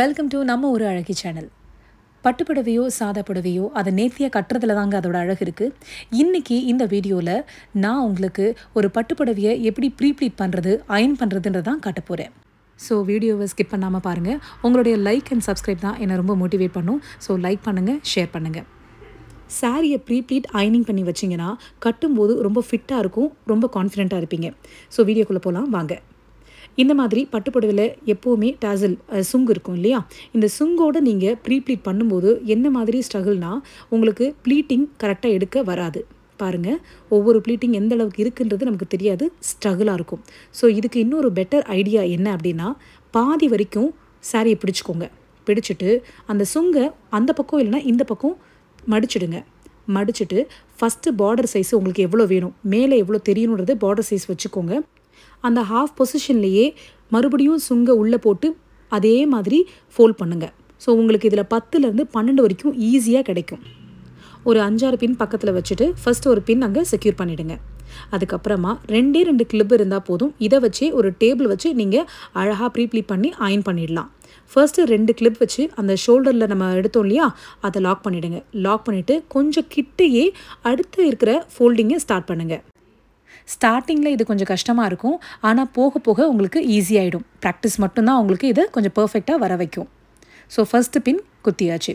welcome to நம்ம ஒரு அழகி சேனல் பட்டுப்புடவையோ சாதா புடவையோ அதை நேர்த்தியாக கட்டுறதுல தாங்க அதோட அழகு இருக்குது இன்றைக்கி இந்த வீடியோவில் நான் உங்களுக்கு ஒரு பட்டுப்புடவையை எப்படி ப்ரீப்ளீட் பண்ணுறது அயன் பண்ணுறதுன்றதான் காட்ட போகிறேன் ஸோ வீடியோவை ஸ்கிப் பண்ணாமல் பாருங்கள் உங்களுடைய லைக் அண்ட் சப்ஸ்கிரைப் தான் என்னை ரொம்ப மோட்டிவேட் பண்ணும் ஸோ லைக் பண்ணுங்கள் ஷேர் பண்ணுங்கள் சாரியை ப்ரீப்ளீட் அயனிங் பண்ணி வச்சிங்கன்னா கட்டும்போது ரொம்ப ஃபிட்டாக இருக்கும் ரொம்ப கான்ஃபிடெண்ட்டாக இருப்பீங்க ஸோ வீடியோக்குள்ளே போகலாம் வாங்க இந்த மாதிரி பட்டுப்புடவையில் எப்போவுமே டேசல் சுங்கு இருக்கும் இல்லையா இந்த சுங்கோடு நீங்கள் ப்ரீ ப்ளீட் பண்ணும்போது என்ன மாதிரி ஸ்ட்ரகிள்னால் உங்களுக்கு ப்ளீட்டிங் கரெக்டாக எடுக்க வராது பாருங்க ஒவ்வொரு ப்ளீட்டிங் எந்த அளவுக்கு இருக்குன்றது நமக்கு தெரியாது ஸ்ட்ரகிளாக இருக்கும் ஸோ இதுக்கு இன்னொரு பெட்டர் ஐடியா என்ன அப்படின்னா பாதி வரைக்கும் சாரியை பிடிச்சிக்கோங்க பிடிச்சிட்டு அந்த சுங்கை அந்த பக்கம் இல்லைனா இந்த பக்கம் மடிச்சிடுங்க மடிச்சுட்டு ஃபஸ்ட்டு பார்டர் சைஸ் உங்களுக்கு எவ்வளோ வேணும் மேலே எவ்வளோ தெரியணுன்றது பார்டர் சைஸ் வச்சுக்கோங்க அந்த ஹாஃப் பொசிஷன்லேயே மறுபடியும் சுங்க உள்ளே போட்டு அதே மாதிரி ஃபோல்ட் பண்ணுங்கள் ஸோ உங்களுக்கு இதில் பத்துலேருந்து பன்னெண்டு வரைக்கும் ஈஸியாக கிடைக்கும் ஒரு அஞ்சாறு பின் பக்கத்தில் வச்சுட்டு ஃபஸ்ட்டு ஒரு பின் அங்கே செக்யூர் பண்ணிவிடுங்க அதுக்கப்புறமா ரெண்டே ரெண்டு கிளிப் இருந்தால் போதும் இதை வச்சே ஒரு டேபிள் வச்சு நீங்கள் அழகாக ப்ரீப்ளி பண்ணி அயன் பண்ணிடலாம் ஃபர்ஸ்ட்டு ரெண்டு கிளிப் வச்சு அந்த ஷோல்டரில் நம்ம எடுத்தோம் இல்லையா அதை லாக் பண்ணிவிடுங்க லாக் பண்ணிவிட்டு கொஞ்சம் கிட்டேயே அடுத்து இருக்கிற ஃபோல்டிங்கை ஸ்டார்ட் பண்ணுங்கள் ஸ்டார்டிங்கில் இது கொஞ்சம் கஷ்டமாக இருக்கும் ஆனால் போக போக உங்களுக்கு ஈஸியாகிடும் ப்ராக்டிஸ் மட்டும்தான் உங்களுக்கு இதை கொஞ்சம் பர்ஃபெக்டாக வர வைக்கும் ஸோ ஃபஸ்ட்டு பின் குத்தியாச்சு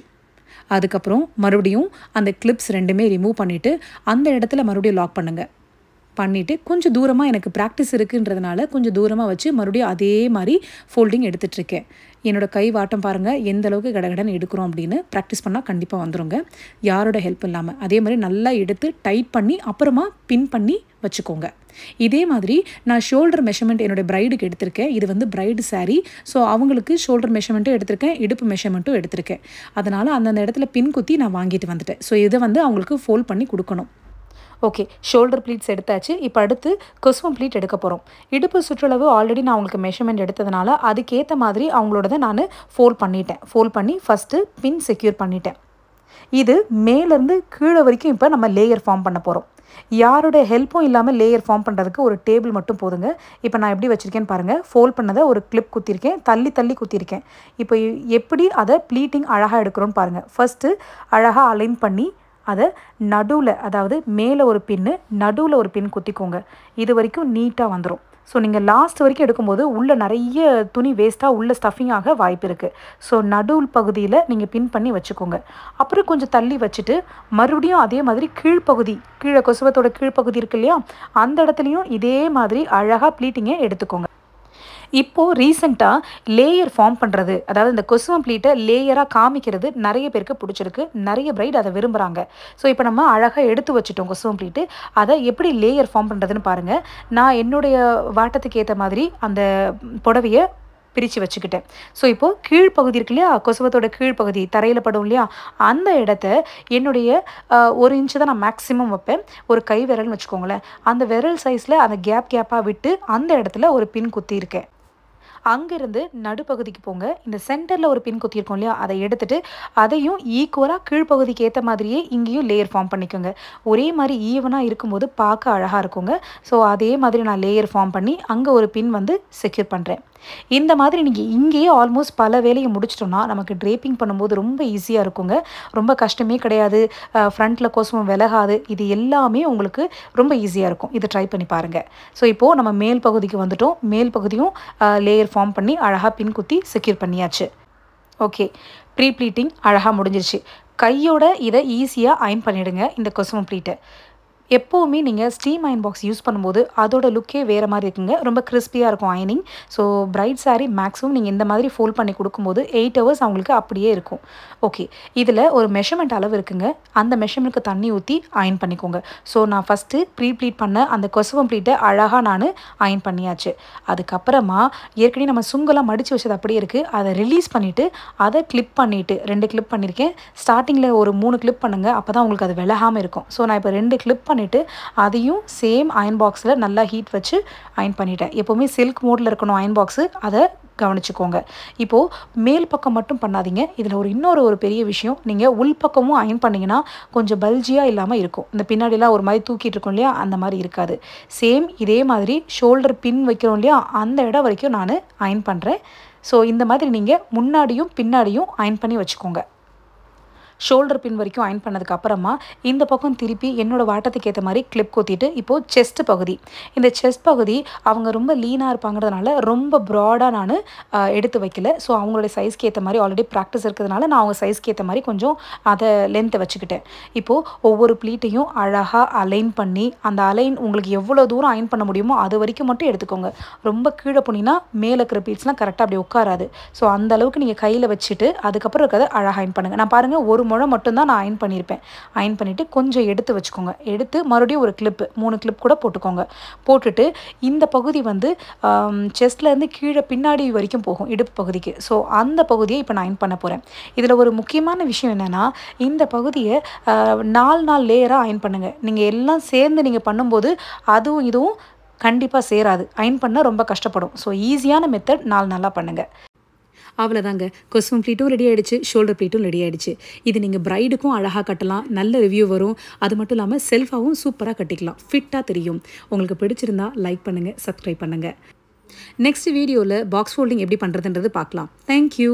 அதுக்கப்புறம் மறுபடியும் அந்த கிளிப்ஸ் ரெண்டுமே ரிமூவ் பண்ணிவிட்டு அந்த இடத்துல மறுபடியும் லாக் பண்ணுங்கள் பண்ணிவிட்டு கொஞ்சம் தூரமாக எனக்கு ப்ராக்டிஸ் இருக்குன்றதுனால கொஞ்சம் தூரமாக வச்சு மறுபடியும் அதே மாதிரி ஃபோல்டிங் எடுத்துகிட்ருக்கேன் என்னோடய கை வாட்டம் பாருங்கள் எந்த அளவுக்கு கடகடன் எடுக்கிறோம் அப்படின்னு ப்ராக்டிஸ் பண்ணால் கண்டிப்பாக வந்துடுங்க யாரோட ஹெல்ப் இல்லாமல் அதே மாதிரி நல்லா எடுத்து டைட் பண்ணி அப்புறமா பின் பண்ணி வச்சுக்கோங்க இதே மாதிரி நான் ஷோல்டர் மெஷர்மெண்ட் என்னுடைய ப்ரைடுக்கு எடுத்திருக்கேன் இது வந்து ப்ரைடு சாரீ ஸோ அவங்களுக்கு ஷோல்டர் மெஷர்மெண்ட்டும் எடுத்திருக்கேன் இடுப்பு மெஷர்மெண்ட்டும் எடுத்திருக்கேன் அதனால் அந்தந்த இடத்துல பின் குத்தி நான் வாங்கிட்டு வந்துட்டேன் ஸோ இதை வந்து அவங்களுக்கு ஃபோல்ட் பண்ணி கொடுக்கணும் ஓகே ஷோல்டர் ப்ளீட்ஸ் எடுத்தாச்சு இப்போ அடுத்து கொசுவம் ப்ளீட் எடுக்க போகிறோம் இடுப்பு சுற்றளவு ஆல்ரெடி நான் உங்களுக்கு மெஷர்மெண்ட் எடுத்ததுனால அதுக்கேற்ற மாதிரி அவங்களோடத நான் ஃபோல்ட் பண்ணிட்டேன் ஃபோல்ட் பண்ணி ஃபஸ்ட்டு பின் செக்யூர் பண்ணிட்டேன் இது மேலேருந்து கீழே வரைக்கும் இப்போ நம்ம லேயர் ஃபார்ம் பண்ண போகிறோம் யாரோட ஹெல்ப்பும் இல்லாமல் லேயர் ஃபார்ம் பண்ணுறதுக்கு ஒரு டேபிள் மட்டும் போதுங்க இப்போ நான் எப்படி வச்சுருக்கேன்னு பாருங்கள் ஃபோல்ட் பண்ணதை ஒரு கிளிப் குத்திருக்கேன் தள்ளி தள்ளி குத்திருக்கேன் இப்போ எப்படி அதை ப்ளீட்டிங் அழகாக எடுக்கிறோன்னு பாருங்கள் ஃபஸ்ட்டு அழகாக அலைன் பண்ணி அதை நடுவில் அதாவது மேலே ஒரு பின்னு நடுவில் ஒரு பின் குத்திக்கோங்க இது வரைக்கும் நீட்டாக வந்துடும் ஸோ நீங்கள் லாஸ்ட் வரைக்கும் எடுக்கும்போது உள்ளே நிறைய துணி வேஸ்ட்டாக உள்ள ஸ்டஃபிங் ஆக வாய்ப்பு இருக்குது ஸோ நடுவு பகுதியில் நீங்கள் பின் பண்ணி வச்சுக்கோங்க அப்புறம் கொஞ்சம் தள்ளி வச்சுட்டு மறுபடியும் அதே மாதிரி கீழ்ப்பகுதி கீழே கொசுவத்தோட கீழ்ப்பகுதி இருக்கு இல்லையா அந்த இடத்துலையும் இதே மாதிரி அழகாக ப்ளீட்டிங்கை எடுத்துக்கோங்க இப்போது ரீசெண்டாக லேயர் ஃபார்ம் பண்ணுறது அதாவது இந்த கொசுவம் ப்ளீட்டை லேயராக காமிக்கிறது நிறைய பேருக்கு பிடிச்சிருக்கு நிறைய பிரைட் அதை விரும்புகிறாங்க ஸோ இப்போ நம்ம அழகாக எடுத்து வச்சுட்டோம் கொசுவம் ப்ளீட்டு அதை எப்படி லேயர் ஃபார்ம் பண்ணுறதுன்னு பாருங்கள் நான் என்னுடைய வாட்டத்துக்கு ஏற்ற மாதிரி அந்த புடவையை பிரித்து வச்சுக்கிட்டேன் ஸோ இப்போது கீழ்ப்பகுதி இருக்கு இல்லையா கொசுவத்தோட கீழ்ப்பகுதி தரையில் படும் இல்லையா அந்த இடத்த என்னுடைய ஒரு இன்ச்சு தான் நான் மேக்ஸிமம் வைப்பேன் ஒரு கை விரல்னு வச்சுக்கோங்களேன் அந்த விரல் சைஸில் அந்த கேப் கேப்பாக விட்டு அந்த இடத்துல ஒரு பின் குத்தி இருக்கேன் அங்கேருந்து நடுப்பகுதிக்கு போங்க இந்த சென்டரில் ஒரு பின் குத்திருக்கோம் இல்லையா அதை எடுத்துட்டு அதையும் ஈக்குவலாக கீழ்ப்பகுதிக்கு ஏற்ற மாதிரியே இங்கேயும் லேயர் ஃபார்ம் பண்ணிக்கோங்க ஒரே மாதிரி ஈவனாக இருக்கும்போது பார்க்க அழகாக இருக்குங்க ஸோ அதே மாதிரி நான் லேயர் ஃபார்ம் பண்ணி அங்கே ஒரு பின் வந்து செக்யூர் பண்ணுறேன் இந்த மாதிரி நீங்கள் இங்கேயே ஆல்மோஸ்ட் பல வேலையை முடிச்சிட்டோம்னா நமக்கு ட்ரேப்பிங் பண்ணும்போது ரொம்ப ஈஸியாக இருக்குங்க ரொம்ப கஷ்டமே கிடையாது ஃப்ரண்ட்டில் கோசமும் விலகாது இது எல்லாமே உங்களுக்கு ரொம்ப ஈஸியாக இருக்கும் இதை ட்ரை பண்ணி பாருங்கள் ஸோ இப்போது நம்ம மேல் பகுதிக்கு வந்துட்டோம் மேல் பகுதியும் லேயர் ஃபார்ம் பண்ணி அழகாக பின் குத்தி செக்யூர் பண்ணியாச்சு ஓகே ப்ரீ ப்ளீட்டிங் அழகாக முடிஞ்சிருச்சு கையோட இதை ஈஸியாக அயன் பண்ணிவிடுங்க இந்த கொசுமம் ப்ளீட்டை எப்போவுமே நீங்கள் ஸ்டீம் அயன் பாக்ஸ் யூஸ் பண்ணும்போது அதோட லுக்கே வேறு மாதிரி இருக்குங்க ரொம்ப கிறிஸ்பியாக இருக்கும் அயனிங் ஸோ பிரைட் சாரி மேக்ஸிமம் நீங்கள் இந்த மாதிரி ஃபோல்ட் பண்ணி கொடுக்கும்போது எயிட் ஹவர்ஸ் அவங்களுக்கு அப்படியே இருக்கும் ஓகே இதில் ஒரு மெஷர்மெண்ட் அளவு இருக்குங்க அந்த மெஷர்மெண்ட்க்கு தண்ணி ஊற்றி அயன் பண்ணிக்கோங்க ஸோ நான் ஃபஸ்ட்டு ப்ரீ ப்ளீட் பண்ண அந்த கொசுவம் ப்ளீட்டை அழகாக நான் அயன் பண்ணியாச்சு அதுக்கப்புறமா ஏற்கனவே நம்ம சுங்கெல்லாம் மடித்து வச்சது அப்படியே இருக்குது அதை ரிலீஸ் பண்ணிவிட்டு அதை கிளிப் பண்ணிவிட்டு ரெண்டு கிளிப் பண்ணியிருக்கேன் ஸ்டார்டிங்கில் ஒரு மூணு கிளிப் பண்ணுங்கள் அப்போ தான் உங்களுக்கு அது விலகாமல் இருக்கும் ஸோ நான் இப்போ ரெண்டு கிளிப் பண்ணி பண்ணிவிட்டு அதையும் சேம் அயன் பாக்ஸில் நல்லா ஹீட் வச்சு அயன் பண்ணிட்டேன் எப்போவுமே சில்க் மோடில் இருக்கணும் அயன் பாக்ஸு அதை கவனிச்சுக்கோங்க இப்போது மேல் பக்கம் மட்டும் பண்ணாதீங்க இதில் ஒரு இன்னொரு ஒரு பெரிய விஷயம் நீங்கள் உள் பக்கமும் அயன் பண்ணிங்கன்னா கொஞ்சம் பல்ஜியாக இல்லாமல் இருக்கும் இந்த பின்னாடிலாம் ஒரு மாதிரி தூக்கிட்டு இருக்கோம் இல்லையா அந்த மாதிரி இருக்காது சேம் இதே மாதிரி ஷோல்டர் பின் வைக்கிறோம் இல்லையா அந்த இடம் வரைக்கும் நான் அயன் பண்ணுறேன் ஸோ இந்த மாதிரி நீங்கள் முன்னாடியும் பின்னாடியும் அயன் பண்ணி வச்சுக்கோங்க ஷோல்டர் பின் வரைக்கும் அயன் பண்ணதுக்கு அப்புறமா இந்த பக்கம் திருப்பி என்னோடய வாட்டத்துக்கு ஏற்ற மாதிரி கிளிப் கொத்திட்டு இப்போது செஸ்ட் பகுதி இந்த செஸ்ட் பகுதி அவங்க ரொம்ப லீனாக இருப்பாங்கிறதுனால ரொம்ப ப்ராடாக நான் எடுத்து வைக்கல ஸோ அவங்களோட சைஸ்க்கு ஏற்ற மாதிரி ஆல்ரெடி ப்ராக்டிஸ் இருக்கிறதுனால நான் அவங்க சைஸ்க்கு ஏற்ற மாதிரி கொஞ்சம் அதை லென்த்தை வச்சுக்கிட்டேன் இப்போது ஒவ்வொரு ப்ளீட்டையும் அழகாக அலைன் பண்ணி அந்த அலைன் உங்களுக்கு எவ்வளோ தூரம் அயன் பண்ண முடியுமோ அது வரைக்கும் மட்டும் எடுத்துக்கோங்க ரொம்ப கீழே போனீங்கன்னா மேலே இருக்கிற பீட்ஸ்லாம் கரெக்டாக அப்படி உட்காராது ஸோ அந்த அளவுக்கு நீங்கள் கையில் வச்சுட்டு அதுக்கப்புறம் இருக்கிறத அழகாக அயன் பண்ணுங்கள் நான் பாருங்கள் ஒரு முழம் மட்டும்தான் நான் அயன் பண்ணியிருப்பேன் அயன் பண்ணிவிட்டு கொஞ்சம் எடுத்து வச்சுக்கோங்க எடுத்து மறுபடியும் ஒரு கிளிப்பு மூணு கிளிப் கூட போட்டுக்கோங்க போட்டுட்டு இந்த பகுதி வந்து செஸ்ட்லேருந்து கீழே பின்னாடி வரைக்கும் போகும் இடுப்பு பகுதிக்கு ஸோ அந்த பகுதியை இப்போ நான் அயன் பண்ண போகிறேன் இதில் ஒரு முக்கியமான விஷயம் என்னென்னா இந்த பகுதியை நாலு நாள் லேயராக அயன் பண்ணுங்கள் நீங்கள் எல்லாம் சேர்ந்து நீங்கள் பண்ணும்போது அதுவும் இதுவும் கண்டிப்பாக சேராது அயன் பண்ண ரொம்ப கஷ்டப்படும் ஸோ ஈஸியான மெத்தட் நாலு நாளாக பண்ணுங்கள் அவ்வளோதாங்க கொசும் ப்ளீட்டும் ரெடி ஆகிடுச்சு ஷோல்டர் ப்ளீட்டும் ரெடி ஆகிடுச்சு இது நீங்கள் ப்ரைடுக்கும் அழகாக கட்டலாம் நல்ல ரிவ்யூ வரும் அது மட்டும் இல்லாமல் செல்ஃபாகவும் சூப்பராக கட்டிக்கலாம் ஃபிட்டாக தெரியும் உங்களுக்கு பிடிச்சிருந்தா லைக் பண்ணுங்கள் சப்ஸ்கிரைப் பண்ணுங்கள் நெக்ஸ்ட் வீடியோவில் பாக்ஸ் ஃபோல்டிங் எப்படி பண்ணுறதுன்றது பார்க்கலாம் தேங்க்யூ